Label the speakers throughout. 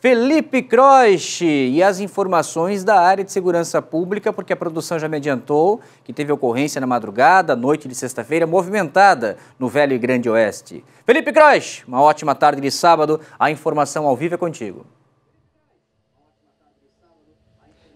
Speaker 1: Felipe Croix e as informações da área de segurança pública, porque a produção já me adiantou que teve ocorrência na madrugada, noite de sexta-feira, movimentada no Velho e Grande Oeste. Felipe Croix, uma ótima tarde de sábado, a informação ao vivo é contigo.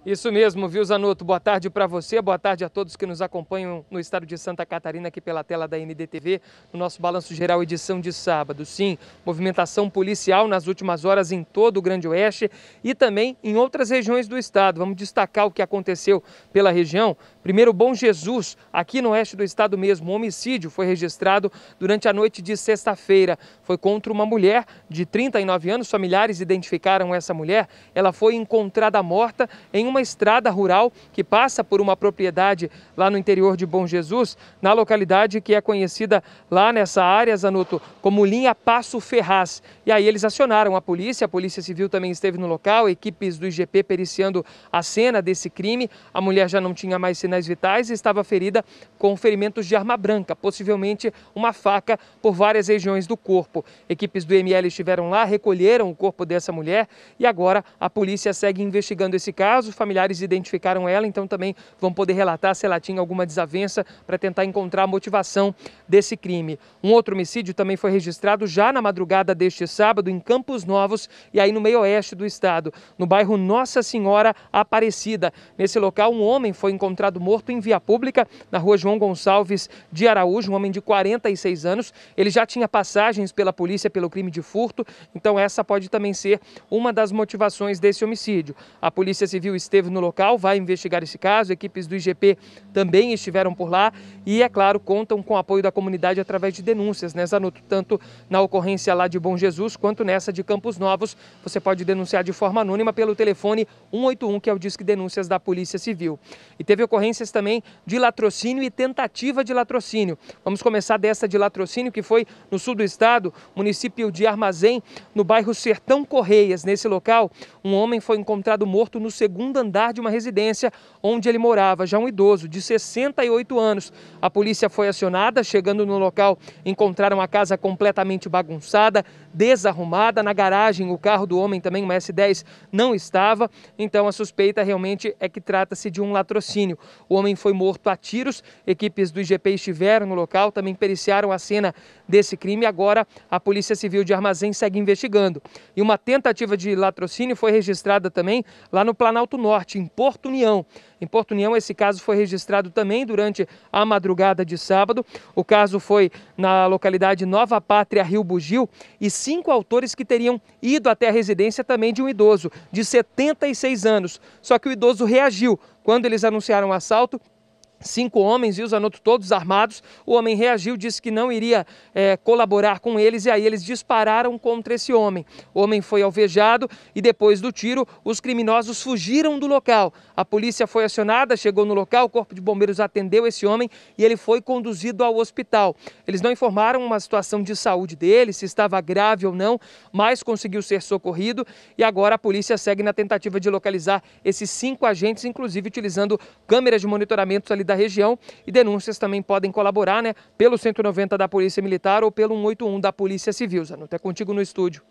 Speaker 1: Isso mesmo, viu, Zanotto? Boa tarde para você, boa tarde a todos que nos acompanham no estado de Santa Catarina, aqui pela tela da NDTV, no nosso Balanço Geral, edição de sábado. Sim, movimentação policial nas últimas horas em todo o Grande Oeste e também em outras regiões do estado. Vamos destacar o que aconteceu pela região. Primeiro Bom Jesus, aqui no oeste do estado mesmo, um homicídio foi registrado durante a noite de sexta-feira. Foi contra uma mulher de 39 anos, familiares identificaram essa mulher. Ela foi encontrada morta em uma estrada rural que passa por uma propriedade lá no interior de Bom Jesus, na localidade que é conhecida lá nessa área, Zanuto, como linha Passo Ferraz. E aí eles acionaram a polícia, a Polícia Civil também esteve no local, equipes do IGP periciando a cena desse crime. A mulher já não tinha mais sinais sinais vitais e estava ferida com ferimentos de arma branca, possivelmente uma faca por várias regiões do corpo. Equipes do ML estiveram lá, recolheram o corpo dessa mulher e agora a polícia segue investigando esse caso. Familiares identificaram ela, então também vão poder relatar se ela tinha alguma desavença para tentar encontrar a motivação desse crime. Um outro homicídio também foi registrado já na madrugada deste sábado em Campos Novos e aí no meio oeste do estado, no bairro Nossa Senhora Aparecida. Nesse local, um homem foi encontrado encontrado morto em via pública na rua João Gonçalves de Araújo, um homem de 46 anos. Ele já tinha passagens pela polícia pelo crime de furto, então essa pode também ser uma das motivações desse homicídio. A Polícia Civil esteve no local, vai investigar esse caso, equipes do IGP também estiveram por lá e, é claro, contam com o apoio da comunidade através de denúncias, né, Zanuto? Tanto na ocorrência lá de Bom Jesus quanto nessa de Campos Novos. Você pode denunciar de forma anônima pelo telefone 181, que é o Disque Denúncias da Polícia Civil. E teve ocorrência ocorrências também de latrocínio e tentativa de latrocínio. Vamos começar dessa de latrocínio, que foi no sul do estado, município de Armazém, no bairro Sertão Correias. Nesse local, um homem foi encontrado morto no segundo andar de uma residência onde ele morava, já um idoso de 68 anos. A polícia foi acionada, chegando no local, encontraram a casa completamente bagunçada, desarrumada. Na garagem, o carro do homem também, uma S10, não estava. Então a suspeita realmente é que trata-se de um latrocínio. O homem foi morto a tiros. Equipes do IGP estiveram no local, também periciaram a cena desse crime. Agora, a Polícia Civil de Armazém segue investigando. E uma tentativa de latrocínio foi registrada também lá no Planalto Norte, em Porto União. Em Porto União, esse caso foi registrado também durante a madrugada de sábado. O caso foi na localidade Nova Pátria, Rio Bugio, e cinco autores que teriam ido até a residência também de um idoso, de 76 anos. Só que o idoso reagiu quando eles anunciaram a assalto cinco homens e os anotou todos armados. O homem reagiu, disse que não iria é, colaborar com eles e aí eles dispararam contra esse homem. O homem foi alvejado e depois do tiro, os criminosos fugiram do local. A polícia foi acionada, chegou no local, o corpo de bombeiros atendeu esse homem e ele foi conduzido ao hospital. Eles não informaram uma situação de saúde dele, se estava grave ou não, mas conseguiu ser socorrido e agora a polícia segue na tentativa de localizar esses cinco agentes, inclusive utilizando câmeras de monitoramento ali da região e denúncias também podem colaborar né, pelo 190 da Polícia Militar ou pelo 181 da Polícia Civil. Zanuto, é contigo no estúdio.